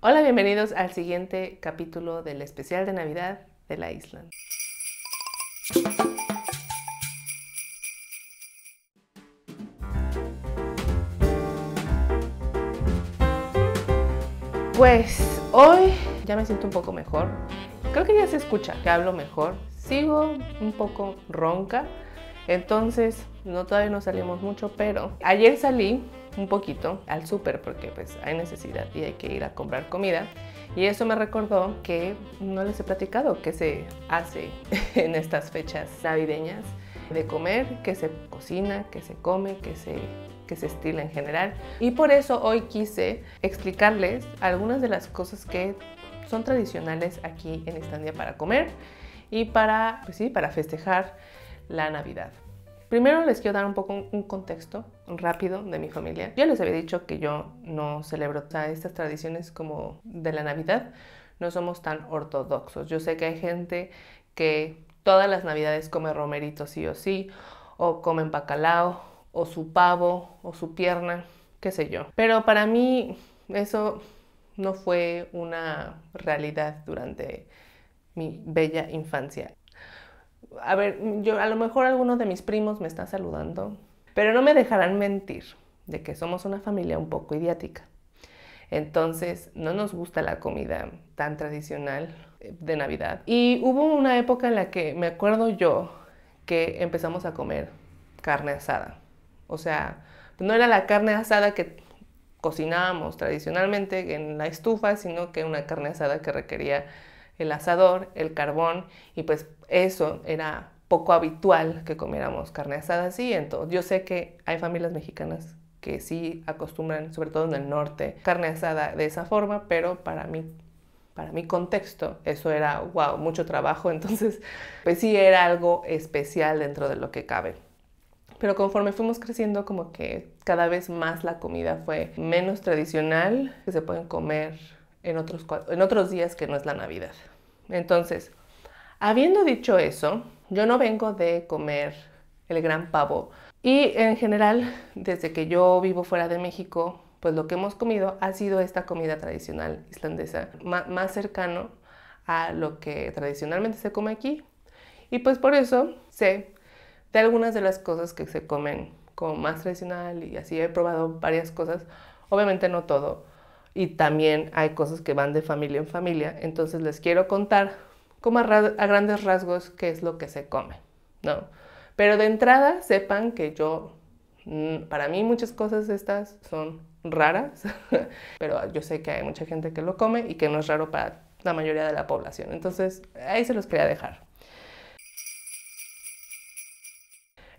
Hola, bienvenidos al siguiente capítulo del especial de Navidad de la Island. Pues hoy ya me siento un poco mejor. Creo que ya se escucha que hablo mejor. Sigo un poco ronca. Entonces, no todavía no salimos mucho, pero ayer salí un poquito al súper porque pues hay necesidad y hay que ir a comprar comida. Y eso me recordó que no les he platicado qué se hace en estas fechas navideñas de comer, que se cocina, que se come, que se se estila en general. Y por eso hoy quise explicarles algunas de las cosas que son tradicionales aquí en Islandia para comer y para, pues sí, para festejar la Navidad. Primero les quiero dar un poco un contexto rápido de mi familia. Yo les había dicho que yo no celebro estas tradiciones como de la Navidad. No somos tan ortodoxos. Yo sé que hay gente que todas las Navidades come romerito sí o sí, o comen bacalao, o su pavo, o su pierna, qué sé yo. Pero para mí eso no fue una realidad durante mi bella infancia a ver, yo a lo mejor alguno de mis primos me está saludando, pero no me dejarán mentir de que somos una familia un poco idiática. Entonces, no nos gusta la comida tan tradicional eh, de Navidad. Y hubo una época en la que me acuerdo yo que empezamos a comer carne asada. O sea, no era la carne asada que cocinábamos tradicionalmente en la estufa, sino que una carne asada que requería el asador, el carbón, y pues eso era poco habitual que comiéramos carne asada así. Entonces, yo sé que hay familias mexicanas que sí acostumbran, sobre todo en el norte, carne asada de esa forma, pero para mí para mi contexto, eso era, wow, mucho trabajo, entonces, pues sí era algo especial dentro de lo que cabe. Pero conforme fuimos creciendo, como que cada vez más la comida fue menos tradicional, que se pueden comer en otros, días que no es la Navidad. Entonces, habiendo dicho eso, yo no vengo de comer el gran pavo. Y en general, desde que yo vivo fuera de México, pues lo que hemos comido ha sido esta comida tradicional islandesa, más cercano a lo que tradicionalmente se come aquí. Y pues por eso sé de algunas de las cosas que se comen como más tradicional y así he probado varias cosas. Obviamente no todo, y también hay cosas que van de familia en familia. Entonces les quiero contar como a, grandes rasgos qué es lo que se come, ¿no? Pero de entrada sepan que yo, mm, para mí muchas cosas estas son raras, pero yo sé que hay mucha gente que lo come y que no es raro para la mayoría de la población. Entonces ahí se los quería dejar.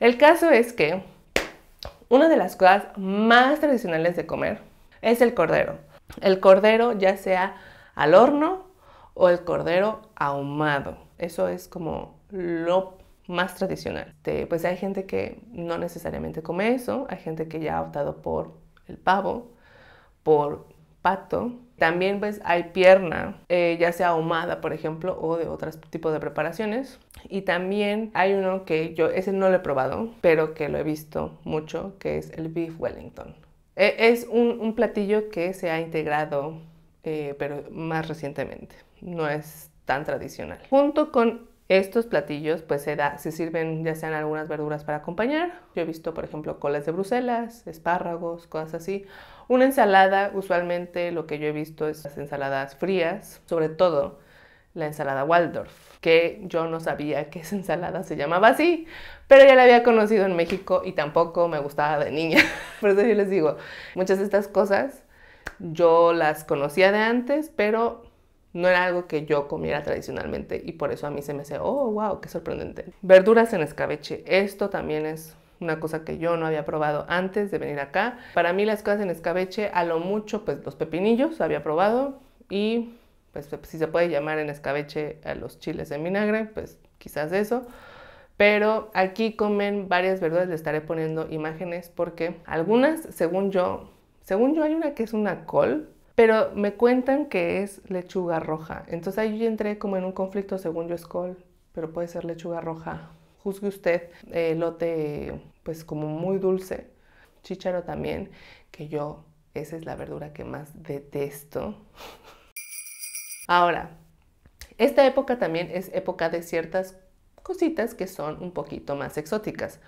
El caso es que una de las cosas más tradicionales de comer es el cordero el cordero ya sea al horno o el cordero ahumado. Eso es como lo más tradicional. Este, pues hay gente que no necesariamente come eso, hay gente que ya ha optado por el pavo, por pato. También pues hay pierna, eh, ya sea ahumada, por ejemplo, o de otros tipos de preparaciones. Y también hay uno que yo, ese no lo he probado, pero que lo he visto mucho, que es el beef wellington. E, es un, platillo que se ha integrado, eh, pero más recientemente, no es tan tradicional. Junto con estos platillos, pues se se sirven ya sean algunas verduras para acompañar. Yo he visto, por ejemplo, colas de Bruselas, espárragos, cosas así. Una ensalada, usualmente lo que yo he visto es las ensaladas frías, sobre todo la ensalada Waldorf, que yo no sabía que esa ensalada se llamaba así, pero ya la había conocido en México y tampoco me gustaba de niña. Por eso yo les digo, muchas de estas cosas yo las conocía de antes, pero no era algo que yo comiera tradicionalmente y por eso a mí se me hace, oh, wow, qué sorprendente. Verduras en escabeche, esto también es una cosa que yo no había probado antes de venir acá. Para mí las cosas en escabeche, a lo mucho, pues los pepinillos había probado y pues, pues si se puede llamar en escabeche a los chiles en vinagre, pues quizás eso. Pero aquí comen varias verduras, le estaré poniendo imágenes porque algunas, según yo, según yo hay una que es una col, pero me cuentan que es lechuga roja. Entonces ahí entré como en un conflicto, según yo es col, pero puede ser lechuga roja. Juzgue usted, eh, elote pues como muy dulce, chícharo también, que yo esa es la verdura que más detesto. Ahora, esta época también es época de ciertas cositas que son un poquito más exóticas.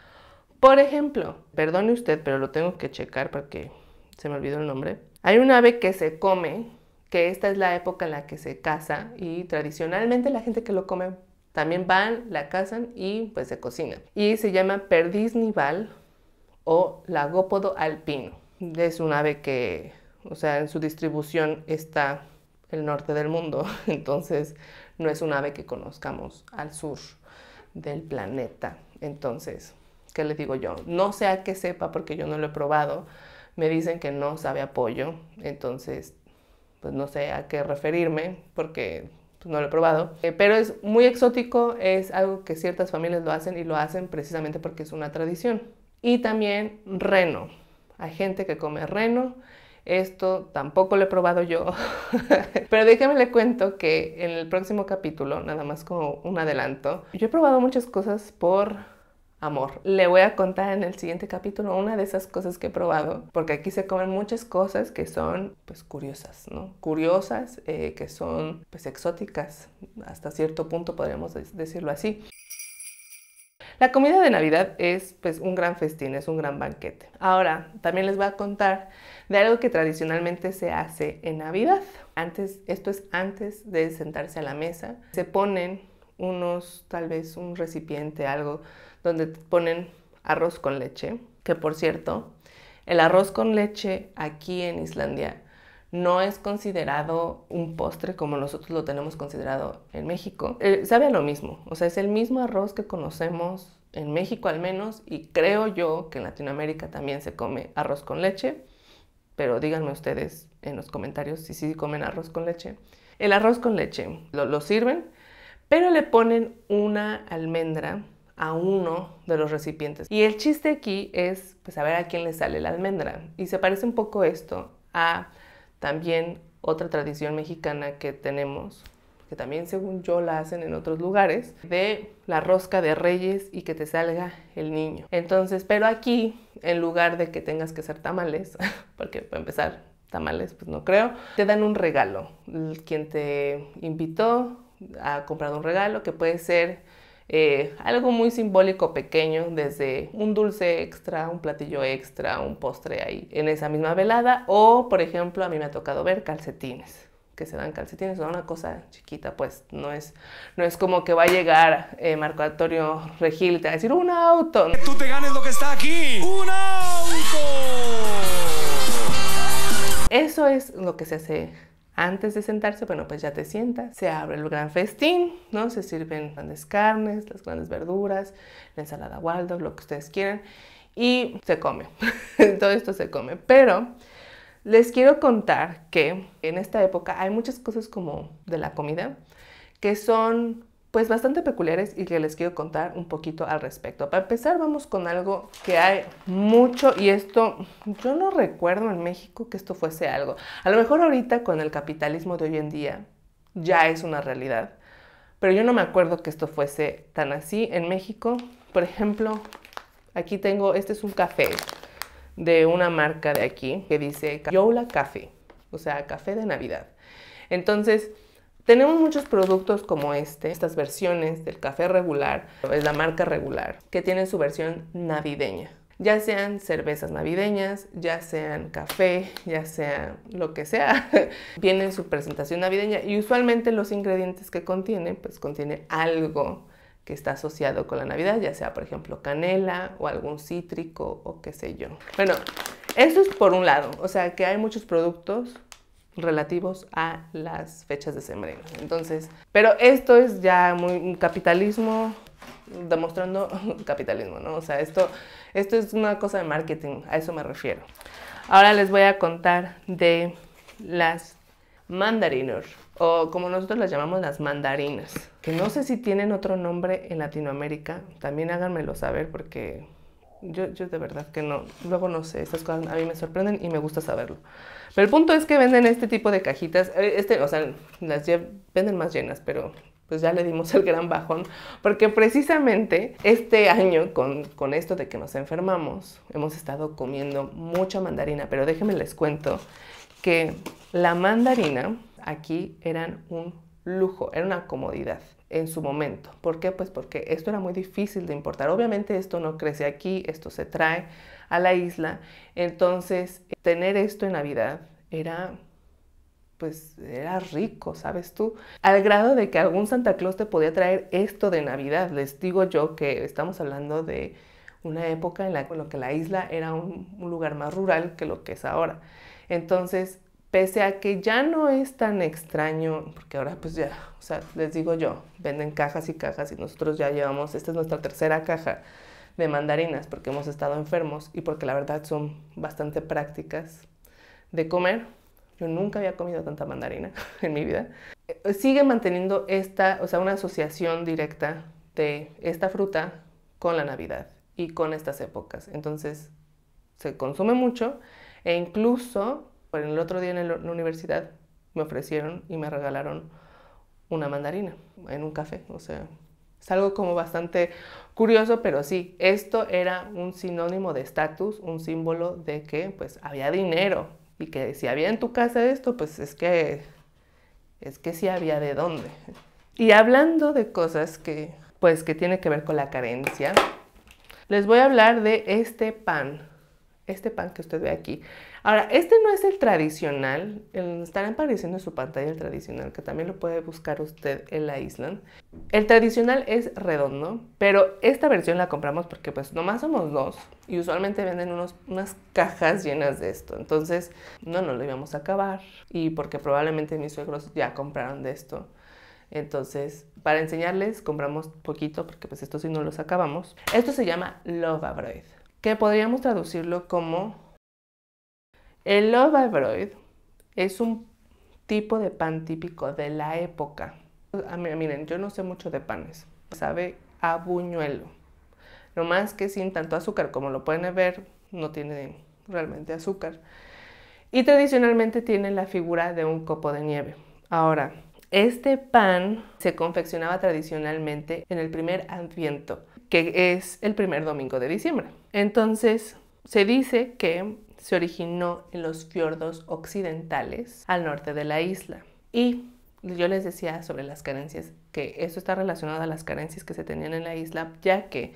Por ejemplo, perdone usted, pero lo tengo que checar porque se me olvidó el nombre. Hay un ave que se come, que esta es la época en la que se caza y tradicionalmente la gente que lo come también van, la cazan y pues se cocina. Y se llama perdiz nival o lagópodo alpino. Es un ave que, o sea, en su distribución está el norte del mundo, entonces no es un ave que conozcamos al sur del planeta. Entonces, ¿qué les digo yo? No sé a qué sepa porque yo no lo he probado. Me dicen que no sabe a pollo, entonces pues no sé a qué referirme porque pues, no lo he probado. Eh, pero es muy exótico, es algo que ciertas familias lo hacen y lo hacen precisamente porque es una tradición. Y también reno. Hay gente que come reno esto tampoco lo he probado yo, pero déjeme le cuento que en el próximo capítulo, nada más como un adelanto, yo he probado muchas cosas por amor. Le voy a contar en el siguiente capítulo una de esas cosas que he probado, porque aquí se comen muchas cosas que son pues curiosas, ¿no? Curiosas, eh, que son pues exóticas, hasta cierto punto podríamos decirlo así. La comida de Navidad es pues un gran festín, es un gran banquete. Ahora, también les voy a contar de algo que tradicionalmente se hace en Navidad. Antes, esto es antes de sentarse a la mesa, se ponen unos, tal vez un recipiente, algo donde ponen arroz con leche, que por cierto, el arroz con leche aquí en Islandia no es considerado un postre como nosotros lo tenemos considerado en México. Eh, sabe a lo mismo, o sea, es el mismo arroz que conocemos en México al menos y creo yo que en Latinoamérica también se come arroz con leche, pero díganme ustedes en los comentarios si sí comen arroz con leche. El arroz con leche lo, lo sirven, pero le ponen una almendra a uno de los recipientes. Y el chiste aquí es pues, saber a quién le sale la almendra. Y se parece un poco esto a también otra tradición mexicana que tenemos, que también según yo la hacen en otros lugares, de la rosca de reyes y que te salga el niño. Entonces, pero aquí, en lugar de que tengas que hacer tamales, porque para empezar, tamales, pues no creo, te dan un regalo. Quien te invitó ha comprado un regalo que puede ser eh, algo muy simbólico pequeño, desde un dulce extra, un platillo extra, un postre ahí en esa misma velada, o por ejemplo a mí me ha tocado ver calcetines que se dan calcetines, o una cosa chiquita, pues no es, no es como que va a llegar eh, Marco Antonio Regil te a decir un auto. Tú te ganes lo que está aquí, un auto. Eso es lo que se hace antes de sentarse, bueno, pues ya te sienta. se abre el gran festín, ¿no? Se sirven grandes carnes, las grandes verduras, la ensalada Waldorf, lo que ustedes quieran, y se come. Todo esto se come. Pero les quiero contar que en esta época hay muchas cosas como de la comida que son pues bastante peculiares y que les quiero contar un poquito al respecto. Para empezar vamos con algo que hay mucho y esto yo no recuerdo en México que esto fuese algo. A lo mejor ahorita con el capitalismo de hoy en día ya es una realidad, pero yo no me acuerdo que esto fuese tan así en México. Por ejemplo, aquí tengo, este es un café de una marca de aquí que dice Yola Café, o sea, café de Navidad. Entonces, tenemos muchos productos como este, estas versiones del café regular, es la marca regular, que tienen su versión navideña. Ya sean cervezas navideñas, ya sean café, ya sea lo que sea, vienen su presentación navideña y usualmente los ingredientes que contienen, pues contiene algo que está asociado con la Navidad, ya sea por ejemplo canela o algún cítrico o qué sé yo. Bueno, eso es por un lado, o sea que hay muchos productos relativos a las fechas de sembrero. Entonces, pero esto es ya muy capitalismo demostrando capitalismo, ¿no? O sea, esto, esto es una cosa de marketing, a eso me refiero. Ahora les voy a contar de las mandarinas, o como nosotros las llamamos las mandarinas, que no sé si tienen otro nombre en Latinoamérica, también háganmelo saber porque yo, yo de verdad que no, luego no sé, estas cosas a mí me sorprenden y me gusta saberlo. Pero el punto es que venden este tipo de cajitas, eh, este, o sea, las venden más llenas, pero pues ya le dimos el gran bajón, porque precisamente este año con, con, esto de que nos enfermamos, hemos estado comiendo mucha mandarina, pero déjenme les cuento que la mandarina aquí eran un lujo, era una comodidad en su momento. ¿Por qué? Pues porque esto era muy difícil de importar. Obviamente esto no crece aquí, esto se trae a la isla. Entonces, tener esto en Navidad era pues era rico, ¿sabes tú? Al grado de que algún Santa Claus te podía traer esto de Navidad. Les digo yo que estamos hablando de una época en la, que la isla era un lugar más rural que lo que es ahora. Entonces, pese a que ya no es tan extraño, porque ahora pues ya, o sea, les digo yo, venden cajas y cajas y nosotros ya llevamos, esta es nuestra tercera caja de mandarinas porque hemos estado enfermos y porque la verdad son bastante prácticas de comer. Yo nunca había comido tanta mandarina en mi vida. Eh, sigue manteniendo esta, o sea, una asociación directa de esta fruta con la Navidad y con estas épocas. Entonces, se consume mucho e incluso pero el otro día en la universidad me ofrecieron y me regalaron una mandarina en un café. O sea, es algo como bastante curioso, pero sí, esto era un sinónimo de estatus, un símbolo de que pues había dinero y que si había en tu casa esto, pues es que es que si había de dónde. Y hablando de cosas que pues que tiene que ver con la carencia, les voy a hablar de este pan, este pan que usted ve aquí. Ahora, este no es el tradicional, estarán apareciendo en su pantalla el tradicional, que también lo puede buscar usted en la Island. El tradicional es redondo, pero esta versión la compramos porque pues nomás somos dos y usualmente venden unas cajas llenas de esto. Entonces, no nos lo íbamos a acabar y porque probablemente mis suegros ya compraron de esto. Entonces, para enseñarles, compramos poquito porque pues esto sí no los acabamos. Esto se llama Love que podríamos traducirlo como el lobabroid es un tipo de pan típico de la época. Ah, miren, yo no sé mucho de panes. Sabe a buñuelo. No más que sin tanto azúcar, como lo pueden ver, no tiene realmente azúcar. Y tradicionalmente tiene la figura de un copo de nieve. Ahora, este pan se confeccionaba tradicionalmente en el primer adviento, que es el primer domingo de diciembre. Entonces, se dice que se originó en los fiordos occidentales al norte de la isla. Y yo les decía sobre las carencias, que esto está relacionado a las carencias que se tenían en la isla, ya que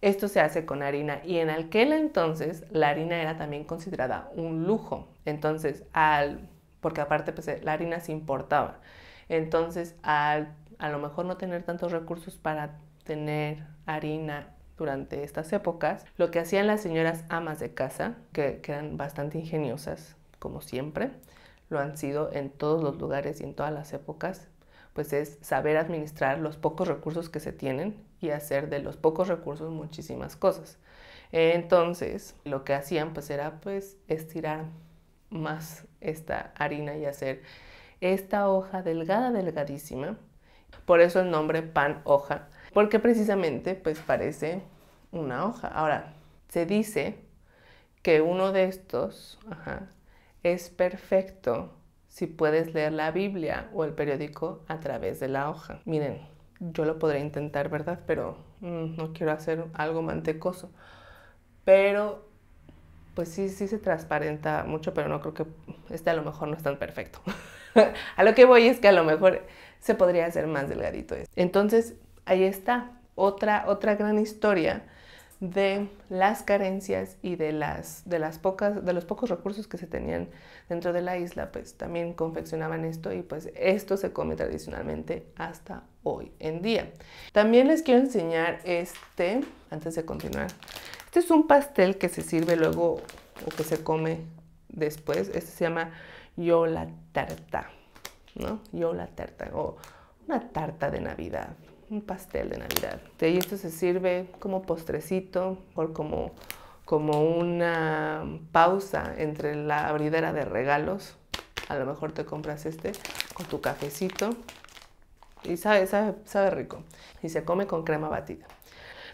esto se hace con harina y en aquel entonces la harina era también considerada un lujo. Entonces, al, porque aparte pues, la harina se importaba. Entonces, al a lo mejor no tener tantos recursos para tener harina durante estas épocas, lo que hacían las señoras amas de casa, que, eran bastante ingeniosas, como siempre, lo han sido en todos los lugares y en todas las épocas, pues es saber administrar los pocos recursos que se tienen y hacer de los pocos recursos muchísimas cosas. Entonces, lo que hacían pues era pues estirar más esta harina y hacer esta hoja delgada, delgadísima. Por eso el nombre pan hoja porque precisamente pues parece una hoja. Ahora, se dice que uno de estos es perfecto si puedes leer la Biblia o el periódico a través de la hoja. Miren, yo lo podría intentar, ¿verdad? Pero mm, no quiero hacer algo mantecoso. Pero pues sí, sí se transparenta mucho, pero no creo que este a lo mejor no es tan perfecto. a lo que voy es que a lo mejor se podría hacer más delgadito. Entonces, ahí está, otra, otra gran historia de las carencias y de, las, de, las pocas, de los pocos recursos que se tenían dentro de la isla, pues también confeccionaban esto y pues esto se come tradicionalmente hasta hoy en día. También les quiero enseñar este, antes de continuar, este es un pastel que se sirve luego o que se come después, este se llama yola tarta, ¿no? Yola tarta o una tarta de Navidad, un pastel de Navidad. De ahí esto se sirve como postrecito o como, como una pausa entre la abridera de regalos. A lo mejor te compras este con tu cafecito y sabe, sabe, rico. Y se come con crema batida.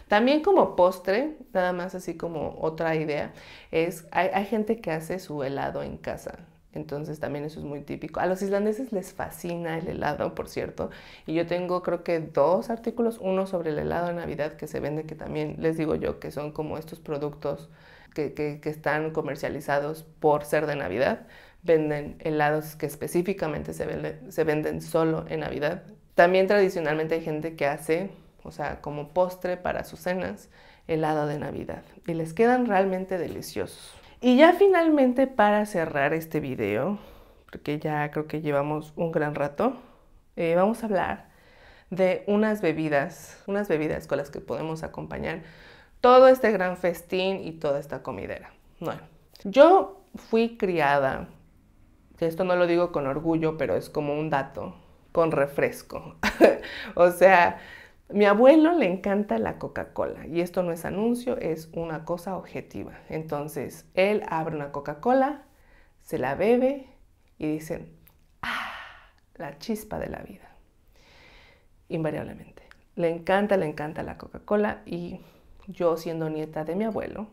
También como postre, nada más así como otra idea, es hay, hay gente que hace su helado en casa. Entonces también eso es muy típico. A los islandeses les fascina el helado, por cierto. Y yo tengo creo que dos artículos, uno sobre el helado de Navidad que se vende, que también les digo yo que son como estos productos que, están comercializados por ser de Navidad. Venden helados que específicamente se, se venden solo en Navidad. También tradicionalmente hay gente que hace, o sea, como postre para sus cenas, helado de Navidad. Y les quedan realmente deliciosos. Y ya finalmente para cerrar este video, porque ya creo que llevamos un gran rato, eh, vamos a hablar de unas bebidas, unas bebidas con las que podemos acompañar todo este gran festín y toda esta comidera. Bueno, yo fui criada, esto no lo digo con orgullo, pero es como un dato, con refresco. o sea, mi abuelo le encanta la Coca-Cola y esto no es anuncio, es una cosa objetiva. Entonces, él abre una Coca-Cola, se la bebe y dicen, ah, la chispa de la vida. Invariablemente. Le encanta, le encanta la Coca-Cola y yo siendo nieta de mi abuelo,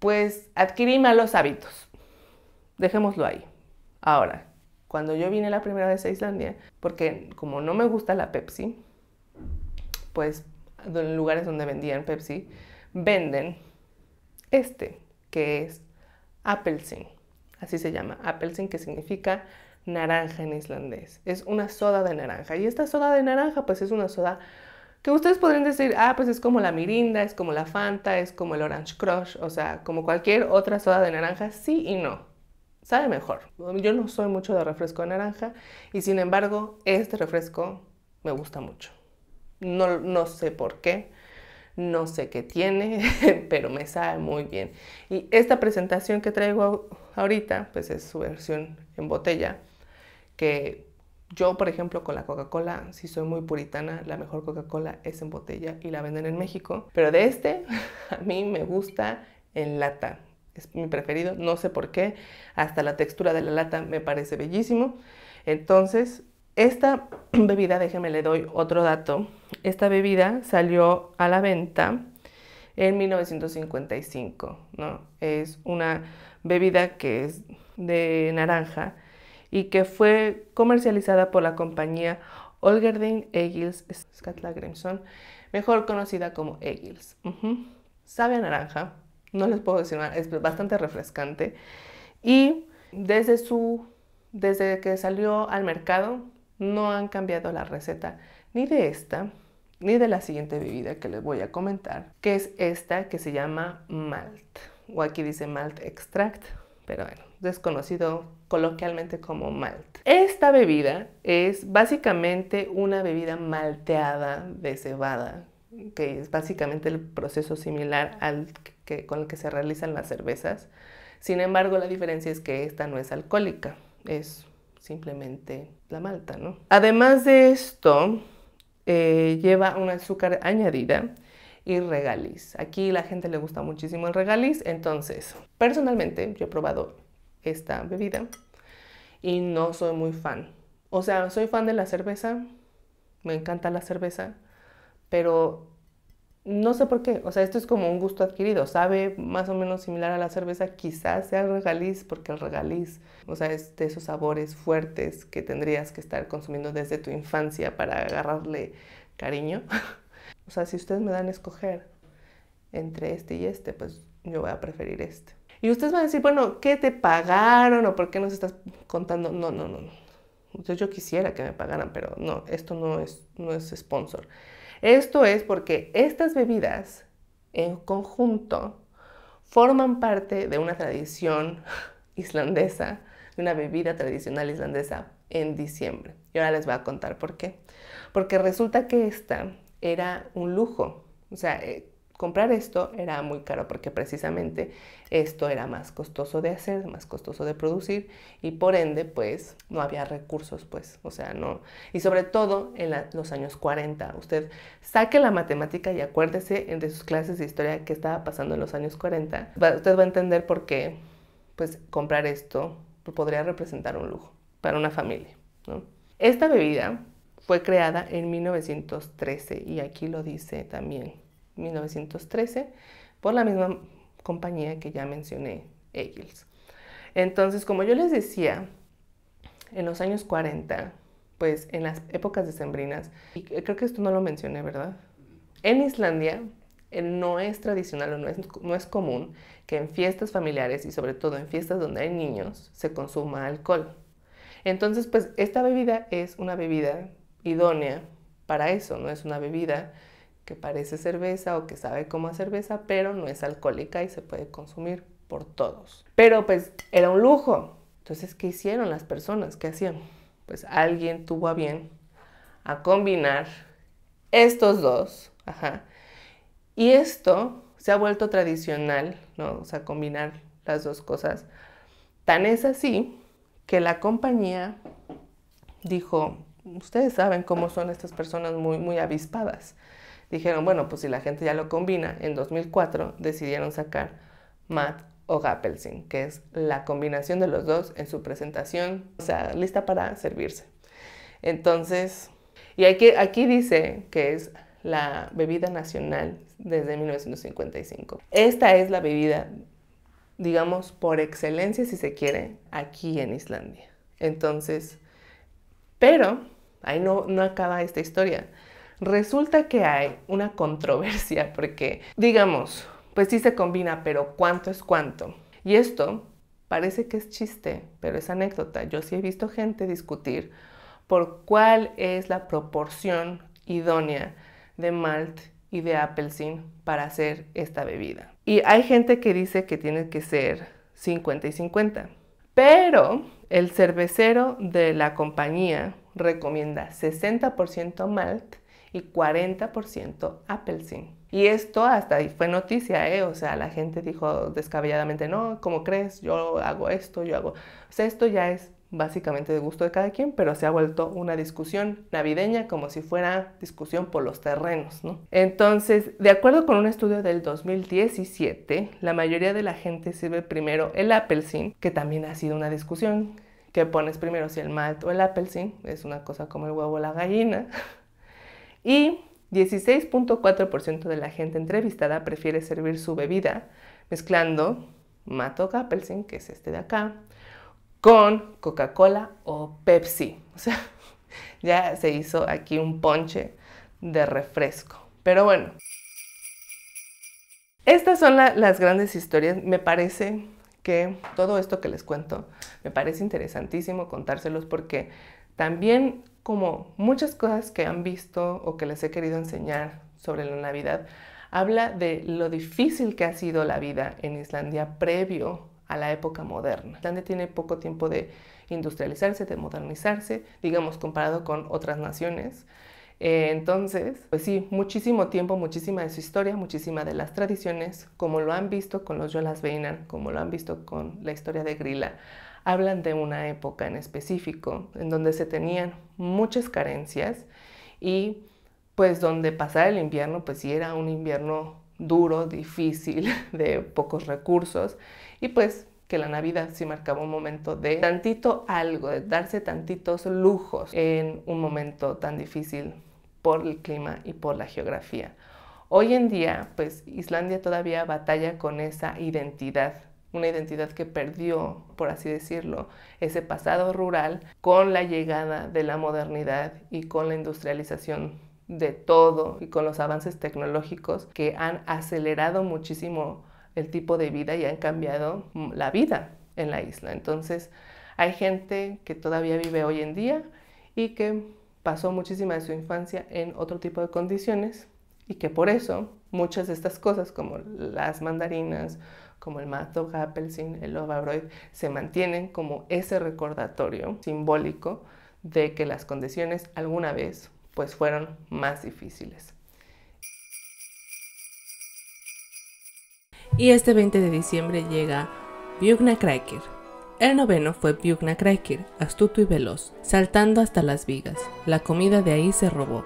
pues adquirí malos hábitos. Dejémoslo ahí. Ahora, cuando yo vine la primera vez a Islandia, porque como no me gusta la Pepsi, pues en lugares donde vendían Pepsi, venden este, que es Appelsin. Así se llama, Appelsin, que significa naranja en islandés. Es una soda de naranja. Y esta soda de naranja, pues es una soda que ustedes podrían decir, ah, pues es como la Mirinda, es como la Fanta, es como el Orange Crush, o sea, como cualquier otra soda de naranja, sí y no. Sabe mejor. Yo no soy mucho de refresco de naranja y sin embargo, este refresco me gusta mucho. No, sé por qué, no sé qué tiene, pero me sabe muy bien. Y esta presentación que traigo ahorita, pues es su versión en botella, que yo, por ejemplo, con la Coca-Cola, si soy muy puritana, la mejor Coca-Cola es en botella y la venden en México. Pero de este, a mí me gusta en lata. Es mi preferido, no sé por qué. Hasta la textura de la lata me parece bellísimo. Entonces, esta bebida, déjeme le doy otro dato esta bebida salió a la venta en 1955, Es una bebida que es de naranja y que fue comercializada por la compañía Olgerdin Egils Grimson, mejor conocida como Eagles. Sabe a naranja, no les puedo decir nada, es bastante refrescante. Y desde, su, desde que salió al mercado, no han cambiado la receta ni de esta, ni de la siguiente bebida que les voy a comentar, que es esta que se llama malt, o aquí dice malt extract, pero bueno, desconocido coloquialmente como malt. Esta bebida es básicamente una bebida malteada de cebada, que es básicamente el proceso similar al que, con el que se realizan las cervezas. Sin embargo, la diferencia es que esta no es alcohólica, es simplemente la malta, ¿no? Además de esto, eh, lleva un azúcar añadida y regaliz. Aquí la gente le gusta muchísimo el regaliz, entonces personalmente yo he probado esta bebida y no soy muy fan. O sea, soy fan de la cerveza, me encanta la cerveza, pero no sé por qué, o sea, esto es como un gusto adquirido, sabe más o menos similar a la cerveza, quizás sea el regaliz, porque el regaliz, o sea, es de esos sabores fuertes que tendrías que estar consumiendo desde tu infancia para agarrarle cariño. o sea, si ustedes me dan a escoger entre este y este, pues yo voy a preferir este. Y ustedes van a decir, bueno, ¿qué te pagaron o por qué nos estás contando? No, no, no, no. yo quisiera que me pagaran, pero no, esto no es, no es sponsor. Esto es porque estas bebidas en conjunto forman parte de una tradición islandesa, de una bebida tradicional islandesa en diciembre. Y ahora les voy a contar por qué. Porque resulta que esta era un lujo. O sea, eh, comprar esto era muy caro porque precisamente esto era más costoso de hacer, más costoso de producir y por ende pues no había recursos pues, o sea, no. Y sobre todo en los años 40, usted saque la matemática y acuérdese de sus clases de historia que estaba pasando en los años 40. Usted va a entender por qué pues comprar esto podría representar un lujo para una familia. ¿no? Esta bebida fue creada en 1913 y aquí lo dice también 1913 por la misma compañía que ya mencioné, Eagles. Entonces, como yo les decía, en los años 40, pues en las épocas decembrinas, y creo que esto no lo mencioné, ¿verdad? En Islandia eh, no es tradicional o no es, no es común que en fiestas familiares y sobre todo en fiestas donde hay niños se consuma alcohol. Entonces, pues esta bebida es una bebida idónea para eso, no es una bebida que parece cerveza o que sabe como a cerveza, pero no es alcohólica y se puede consumir por todos. Pero pues era un lujo. Entonces, ¿qué hicieron las personas? ¿Qué hacían? Pues alguien tuvo a bien a combinar estos dos, ajá. Y esto se ha vuelto tradicional, ¿no? O sea, combinar las dos cosas. Tan es así que la compañía dijo, ustedes saben cómo son estas personas muy, muy avispadas dijeron, bueno, pues si la gente ya lo combina, en 2004 decidieron sacar Matt o Gapelsin, que es la combinación de los dos en su presentación, o sea, lista para servirse. Entonces, y aquí, aquí dice que es la bebida nacional desde 1955. Esta es la bebida, digamos, por excelencia, si se quiere, aquí en Islandia. Entonces, pero ahí no, no acaba esta historia. Resulta que hay una controversia porque, digamos, pues sí se combina, pero ¿cuánto es cuánto? Y esto parece que es chiste, pero es anécdota. Yo sí he visto gente discutir por cuál es la proporción idónea de malt y de apelsin para hacer esta bebida. Y hay gente que dice que tiene que ser 50 y 50, pero el cervecero de la compañía recomienda 60% malt y 40% sin Y esto hasta ahí fue noticia, ¿eh? O sea, la gente dijo descabelladamente, no, ¿cómo crees? Yo hago esto, yo hago... O sea, esto ya es básicamente de gusto de cada quien, pero se ha vuelto una discusión navideña como si fuera discusión por los terrenos, ¿no? Entonces, de acuerdo con un estudio del 2017, la mayoría de la gente sirve primero el apple sin que también ha sido una discusión, que pones primero si el malt o el sin es una cosa como el huevo o la gallina, y 16.4% de la gente entrevistada prefiere servir su bebida mezclando Mato pelsin que es este de acá, con Coca-Cola o Pepsi. O sea, ya se hizo aquí un ponche de refresco. Pero bueno, estas son las grandes historias. Me parece que todo esto que les cuento me parece interesantísimo contárselos porque también como muchas cosas que han visto o que les he querido enseñar sobre la Navidad, habla de lo difícil que ha sido la vida en Islandia previo a la época moderna. Islandia tiene poco tiempo de industrializarse, de modernizarse, digamos, comparado con otras naciones. Eh, entonces, pues sí, muchísimo tiempo, muchísima de su historia, muchísima de las tradiciones, como lo han visto con los Yolas Veinan, como lo han visto con la historia de Grilla, hablan de una época en específico, en donde se tenían muchas carencias y pues donde pasar el invierno, pues sí era un invierno duro, difícil, de pocos recursos y pues que la Navidad sí marcaba un momento de tantito algo, de darse tantitos lujos en un momento tan difícil por el clima y por la geografía. Hoy en día, pues Islandia todavía batalla con esa identidad una identidad que perdió, por así decirlo, ese pasado rural con la llegada de la modernidad y con la industrialización de todo y con los avances tecnológicos que han acelerado muchísimo el tipo de vida y han cambiado la vida en la isla. Entonces, hay gente que todavía vive hoy en día y que pasó muchísima de su infancia en otro tipo de condiciones y que por eso muchas de estas cosas como las mandarinas, como el Mato, Appelsin, el Ovabroid, se mantienen como ese recordatorio simbólico de que las condiciones alguna vez pues fueron más difíciles. Y este 20 de diciembre llega Bugna Kraker. El noveno fue Bugna Kraker, astuto y veloz, saltando hasta las vigas. La comida de ahí se robó.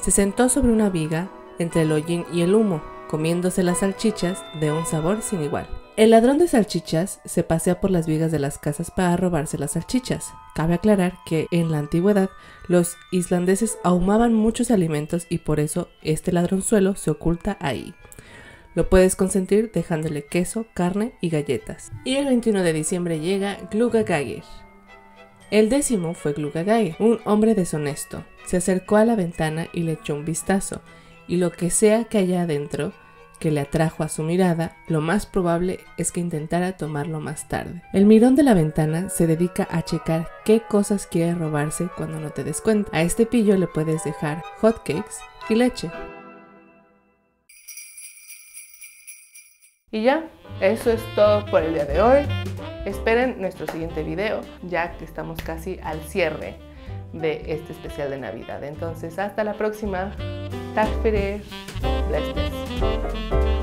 Se sentó sobre una viga entre el hollín y el humo, comiéndose las salchichas de un sabor sin igual. El ladrón de salchichas se pasea por las vigas de las casas para robarse las salchichas. Cabe aclarar que en la antigüedad los islandeses ahumaban muchos alimentos y por eso este ladronzuelo se oculta ahí. Lo puedes consentir dejándole queso, carne y galletas. Y el 21 de diciembre llega Glugagayer. El décimo fue Glugagayer, un hombre deshonesto. Se acercó a la ventana y le echó un vistazo, y lo que sea que haya adentro que le atrajo a su mirada, lo más probable es que intentara tomarlo más tarde. El mirón de la ventana se dedica a checar qué cosas quiere robarse cuando no te des cuenta. A este pillo le puedes dejar hotcakes y leche. Y ya, eso es todo por el día de hoy. Esperen nuestro siguiente video, ya que estamos casi al cierre de este especial de Navidad. Entonces, hasta la próxima. Tag für dich. Bless this.